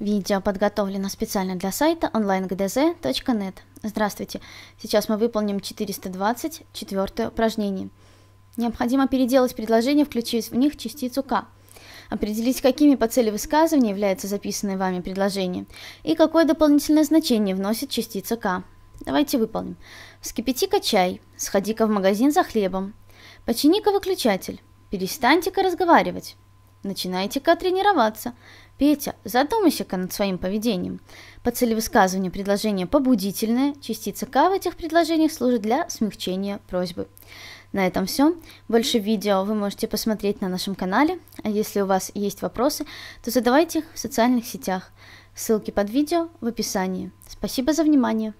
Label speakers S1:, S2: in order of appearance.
S1: Видео подготовлено специально для сайта onlinegdz.net. Здравствуйте! Сейчас мы выполним 424 упражнение. Необходимо переделать предложения, включив в них частицу «к». Определить, какими по цели высказывания является записанное вами предложение и какое дополнительное значение вносит частица «к». Давайте выполним. Вскипяти-ка чай, сходи-ка в магазин за хлебом, почини-ка выключатель, перестаньте-ка разговаривать. Начинайте-ка тренироваться. Петя, задумайся-ка над своим поведением. По целевысказыванию предложение побудительное, частица «к» в этих предложениях служит для смягчения просьбы. На этом все. Больше видео вы можете посмотреть на нашем канале, а если у вас есть вопросы, то задавайте их в социальных сетях. Ссылки под видео в описании. Спасибо за внимание!